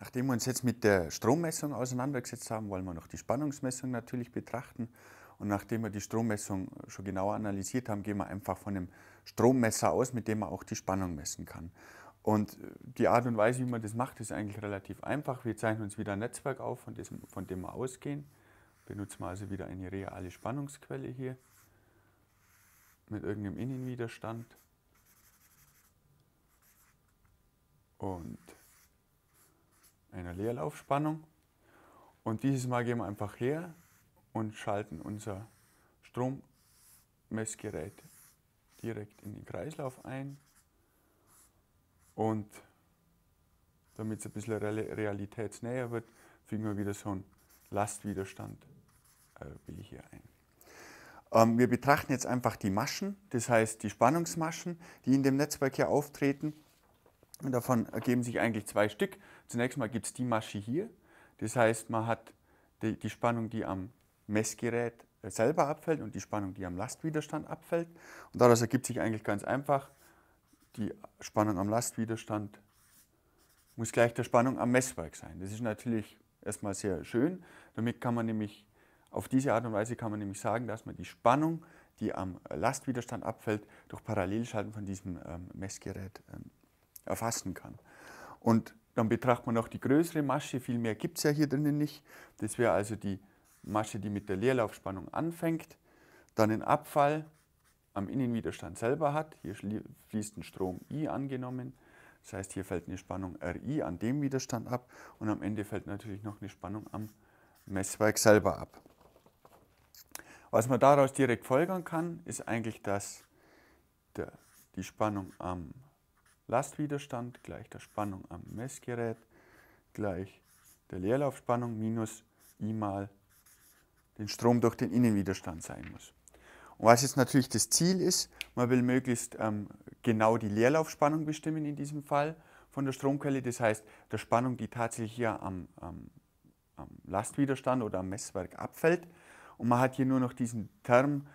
Nachdem wir uns jetzt mit der Strommessung auseinandergesetzt haben, wollen wir noch die Spannungsmessung natürlich betrachten. Und nachdem wir die Strommessung schon genauer analysiert haben, gehen wir einfach von einem Strommesser aus, mit dem man auch die Spannung messen kann. Und äh, die Art und Weise, wie man das macht, ist eigentlich relativ einfach. Wir zeichnen uns wieder ein Netzwerk auf, von, diesem, von dem wir ausgehen. Benutzen wir also wieder eine reale Spannungsquelle hier mit irgendeinem Innenwiderstand. Und einer Leerlaufspannung. Und dieses Mal gehen wir einfach her und schalten unser Strommessgerät direkt in den Kreislauf ein. Und damit es ein bisschen realitätsnäher wird, fügen wir wieder so einen Lastwiderstand äh, hier ein. Ähm, wir betrachten jetzt einfach die Maschen, das heißt die Spannungsmaschen, die in dem Netzwerk hier auftreten. Und davon ergeben sich eigentlich zwei Stück. Zunächst mal gibt es die Masche hier. Das heißt, man hat die, die Spannung, die am Messgerät äh, selber abfällt und die Spannung, die am Lastwiderstand abfällt. Und daraus ergibt sich eigentlich ganz einfach, die Spannung am Lastwiderstand muss gleich der Spannung am Messwerk sein. Das ist natürlich erstmal sehr schön. Damit kann man nämlich, auf diese Art und Weise kann man nämlich sagen, dass man die Spannung, die am Lastwiderstand abfällt, durch Parallelschalten von diesem ähm, Messgerät ähm, erfassen kann. Und dann betrachtet man noch die größere Masche, viel mehr gibt es ja hier drinnen nicht. Das wäre also die Masche, die mit der Leerlaufspannung anfängt, dann den Abfall am Innenwiderstand selber hat. Hier fließt ein Strom I angenommen. Das heißt, hier fällt eine Spannung RI an dem Widerstand ab und am Ende fällt natürlich noch eine Spannung am Messwerk selber ab. Was man daraus direkt folgern kann, ist eigentlich, dass der, die Spannung am Lastwiderstand gleich der Spannung am Messgerät gleich der Leerlaufspannung minus I mal den Strom durch den Innenwiderstand sein muss. Und was jetzt natürlich das Ziel ist, man will möglichst ähm, genau die Leerlaufspannung bestimmen in diesem Fall von der Stromquelle. Das heißt, der Spannung, die tatsächlich hier am, am, am Lastwiderstand oder am Messwerk abfällt. Und man hat hier nur noch diesen Term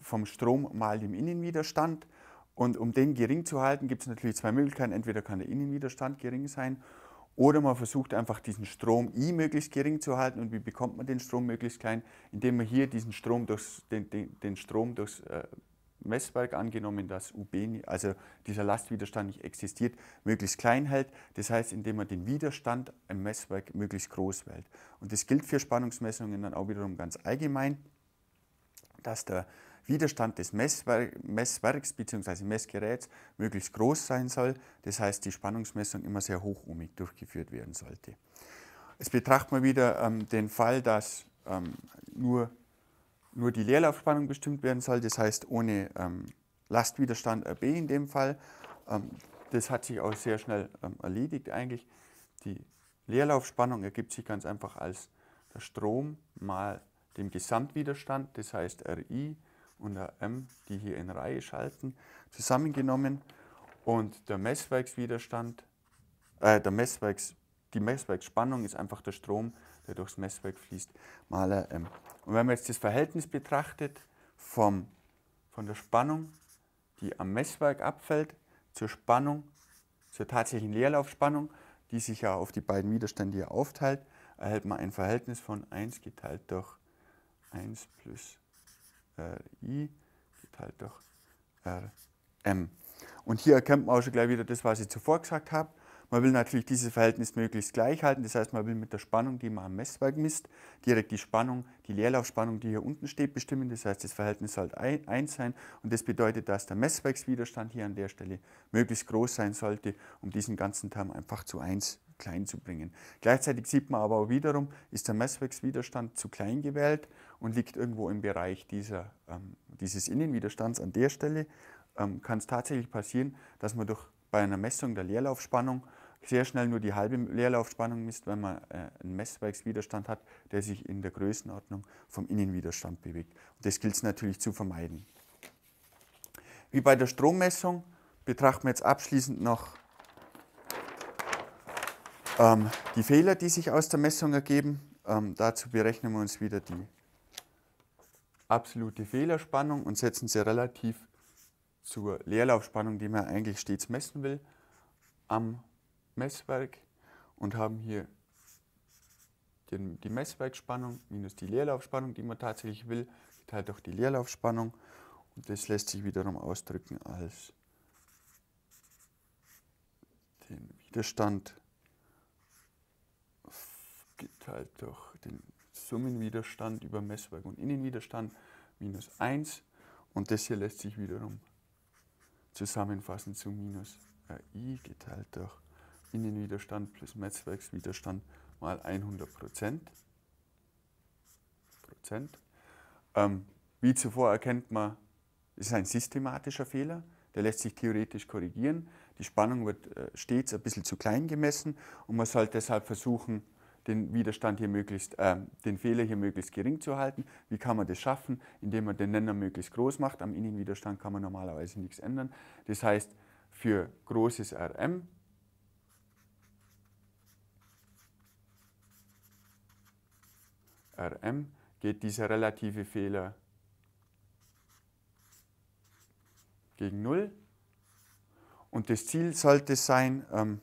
vom Strom mal dem Innenwiderstand. Und um den gering zu halten, gibt es natürlich zwei Möglichkeiten. Entweder kann der Innenwiderstand gering sein oder man versucht einfach diesen Strom I möglichst gering zu halten. Und wie bekommt man den Strom möglichst klein? Indem man hier diesen Strom durchs, den, den, den Strom durchs äh, Messwerk angenommen, dass UB, also dieser Lastwiderstand nicht existiert, möglichst klein hält. Das heißt, indem man den Widerstand im Messwerk möglichst groß wählt. Und das gilt für Spannungsmessungen dann auch wiederum ganz allgemein, dass der Widerstand des Messwer Messwerks bzw. Messgeräts möglichst groß sein soll. Das heißt, die Spannungsmessung immer sehr hochohmig durchgeführt werden sollte. Jetzt betrachten wir wieder ähm, den Fall, dass ähm, nur, nur die Leerlaufspannung bestimmt werden soll, das heißt ohne ähm, Lastwiderstand RB in dem Fall. Ähm, das hat sich auch sehr schnell ähm, erledigt eigentlich. Die Leerlaufspannung ergibt sich ganz einfach als der Strom mal dem Gesamtwiderstand, das heißt RI und eine M, die hier in Reihe schalten, zusammengenommen und der Messwerkswiderstand, äh, der Messwerks, die Messwerksspannung ist einfach der Strom, der durchs Messwerk fließt, mal M. Und wenn man jetzt das Verhältnis betrachtet vom, von der Spannung, die am Messwerk abfällt, zur Spannung, zur tatsächlichen Leerlaufspannung, die sich ja auf die beiden Widerstände hier aufteilt, erhält man ein Verhältnis von 1 geteilt durch 1 plus 1. RI geteilt halt durch RM. Und hier erkennt man auch schon gleich wieder das, was ich zuvor gesagt habe. Man will natürlich dieses Verhältnis möglichst gleich halten. Das heißt, man will mit der Spannung, die man am Messwerk misst, direkt die Spannung, die Leerlaufspannung, die hier unten steht, bestimmen. Das heißt, das Verhältnis sollte 1 sein. Und das bedeutet, dass der Messwerkswiderstand hier an der Stelle möglichst groß sein sollte, um diesen ganzen Term einfach zu 1 klein zu bringen. Gleichzeitig sieht man aber auch wiederum, ist der Messwerkswiderstand zu klein gewählt, und liegt irgendwo im Bereich dieser, ähm, dieses Innenwiderstands. An der Stelle ähm, kann es tatsächlich passieren, dass man durch, bei einer Messung der Leerlaufspannung sehr schnell nur die halbe Leerlaufspannung misst, wenn man äh, einen Messwerkswiderstand hat, der sich in der Größenordnung vom Innenwiderstand bewegt. Und das gilt es natürlich zu vermeiden. Wie bei der Strommessung betrachten wir jetzt abschließend noch ähm, die Fehler, die sich aus der Messung ergeben. Ähm, dazu berechnen wir uns wieder die absolute Fehlerspannung und setzen sie relativ zur Leerlaufspannung, die man eigentlich stets messen will, am Messwerk und haben hier den, die Messwerkspannung minus die Leerlaufspannung, die man tatsächlich will, geteilt durch die Leerlaufspannung und das lässt sich wiederum ausdrücken als den Widerstand geteilt durch den Summenwiderstand über Messwerk und Innenwiderstand minus 1 und das hier lässt sich wiederum zusammenfassen zu minus I geteilt durch Innenwiderstand plus Messwerkswiderstand mal 100 Prozent. Prozent. Ähm, wie zuvor erkennt man, es ist ein systematischer Fehler, der lässt sich theoretisch korrigieren. Die Spannung wird äh, stets ein bisschen zu klein gemessen und man sollte deshalb versuchen, den Widerstand hier möglichst, äh, den Fehler hier möglichst gering zu halten. Wie kann man das schaffen? Indem man den Nenner möglichst groß macht. Am Innenwiderstand kann man normalerweise nichts ändern. Das heißt, für großes Rm Rm geht dieser relative Fehler gegen 0. Und das Ziel sollte sein, ähm,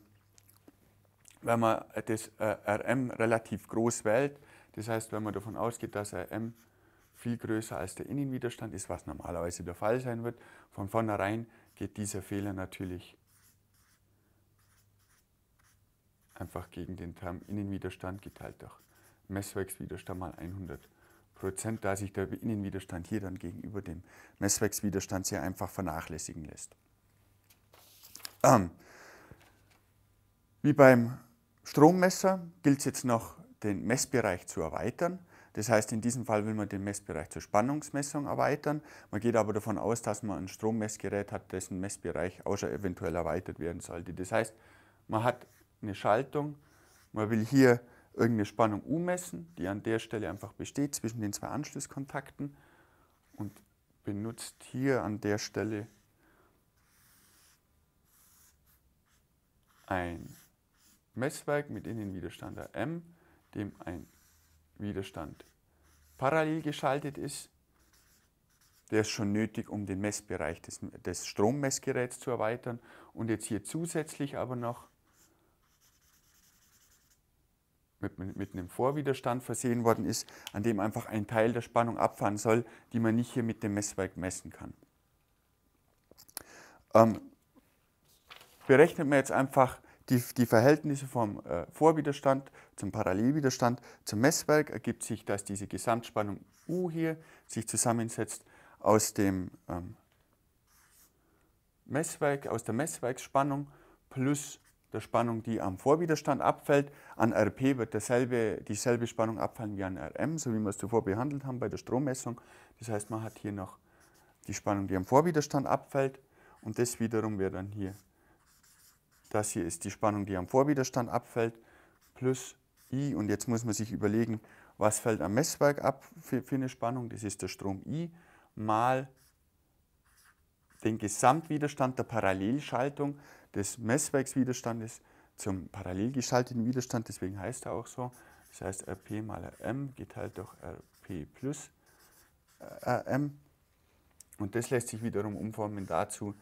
wenn man das äh, Rm relativ groß wählt, das heißt, wenn man davon ausgeht, dass Rm viel größer als der Innenwiderstand ist, was normalerweise der Fall sein wird, von vornherein geht dieser Fehler natürlich einfach gegen den Term Innenwiderstand geteilt halt durch Messwerkswiderstand mal 100 Prozent, da sich der Innenwiderstand hier dann gegenüber dem Messwerkswiderstand sehr einfach vernachlässigen lässt. Ähm, wie beim Strommesser gilt es jetzt noch, den Messbereich zu erweitern. Das heißt, in diesem Fall will man den Messbereich zur Spannungsmessung erweitern. Man geht aber davon aus, dass man ein Strommessgerät hat, dessen Messbereich auch schon eventuell erweitert werden sollte. Das heißt, man hat eine Schaltung, man will hier irgendeine Spannung ummessen, die an der Stelle einfach besteht zwischen den zwei Anschlusskontakten und benutzt hier an der Stelle ein Messwerk mit Innenwiderstander M, dem ein Widerstand parallel geschaltet ist. Der ist schon nötig, um den Messbereich des, des Strommessgeräts zu erweitern. Und jetzt hier zusätzlich aber noch mit, mit einem Vorwiderstand versehen worden ist, an dem einfach ein Teil der Spannung abfahren soll, die man nicht hier mit dem Messwerk messen kann. Ähm, berechnet man jetzt einfach die, die Verhältnisse vom äh, Vorwiderstand zum Parallelwiderstand zum Messwerk ergibt sich, dass diese Gesamtspannung U hier sich zusammensetzt aus dem ähm, Messwerk, aus der Messwerksspannung plus der Spannung, die am Vorwiderstand abfällt. An RP wird derselbe, dieselbe Spannung abfallen wie an RM, so wie wir es zuvor behandelt haben bei der Strommessung. Das heißt, man hat hier noch die Spannung, die am Vorwiderstand abfällt und das wiederum wäre dann hier das hier ist die Spannung, die am Vorwiderstand abfällt, plus I. Und jetzt muss man sich überlegen, was fällt am Messwerk ab für, für eine Spannung? Das ist der Strom I mal den Gesamtwiderstand der Parallelschaltung des Messwerkswiderstandes zum parallel geschalteten Widerstand, deswegen heißt er auch so. Das heißt RP mal RM geteilt durch RP plus RM. Und das lässt sich wiederum umformen dazu,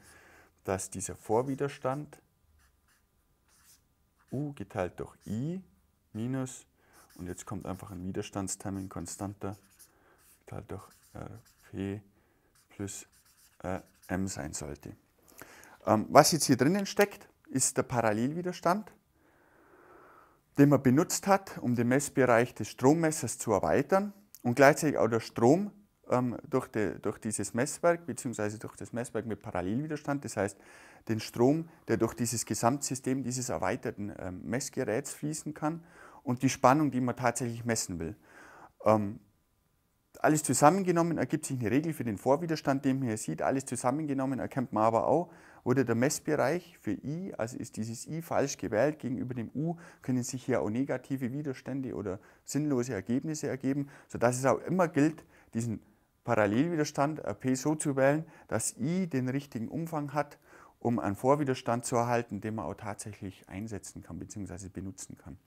dass dieser Vorwiderstand U geteilt durch I minus, und jetzt kommt einfach ein Widerstandstermin konstanter, geteilt durch RP äh, plus äh, M sein sollte. Ähm, was jetzt hier drinnen steckt, ist der Parallelwiderstand, den man benutzt hat, um den Messbereich des Strommessers zu erweitern und gleichzeitig auch der Strom, ähm, durch, die, durch dieses Messwerk bzw. durch das Messwerk mit Parallelwiderstand. Das heißt, den Strom, der durch dieses Gesamtsystem dieses erweiterten ähm, Messgeräts fließen kann und die Spannung, die man tatsächlich messen will. Ähm, alles zusammengenommen ergibt sich eine Regel für den Vorwiderstand, den man hier sieht. Alles zusammengenommen erkennt man aber auch, wurde der Messbereich für I, also ist dieses I falsch gewählt gegenüber dem U, können sich hier auch negative Widerstände oder sinnlose Ergebnisse ergeben, sodass es auch immer gilt, diesen Parallelwiderstand äh, P so zu wählen, dass I den richtigen Umfang hat, um einen Vorwiderstand zu erhalten, den man auch tatsächlich einsetzen kann bzw. benutzen kann.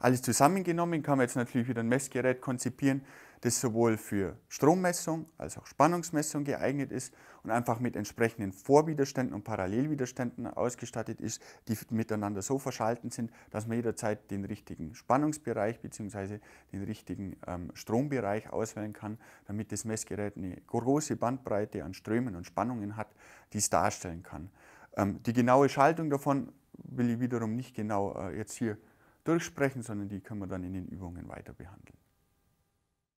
Alles zusammengenommen kann man jetzt natürlich wieder ein Messgerät konzipieren, das sowohl für Strommessung als auch Spannungsmessung geeignet ist und einfach mit entsprechenden Vorwiderständen und Parallelwiderständen ausgestattet ist, die miteinander so verschalten sind, dass man jederzeit den richtigen Spannungsbereich bzw. den richtigen ähm, Strombereich auswählen kann, damit das Messgerät eine große Bandbreite an Strömen und Spannungen hat, die es darstellen kann. Ähm, die genaue Schaltung davon will ich wiederum nicht genau äh, jetzt hier durchsprechen, sondern die können wir dann in den Übungen weiter behandeln.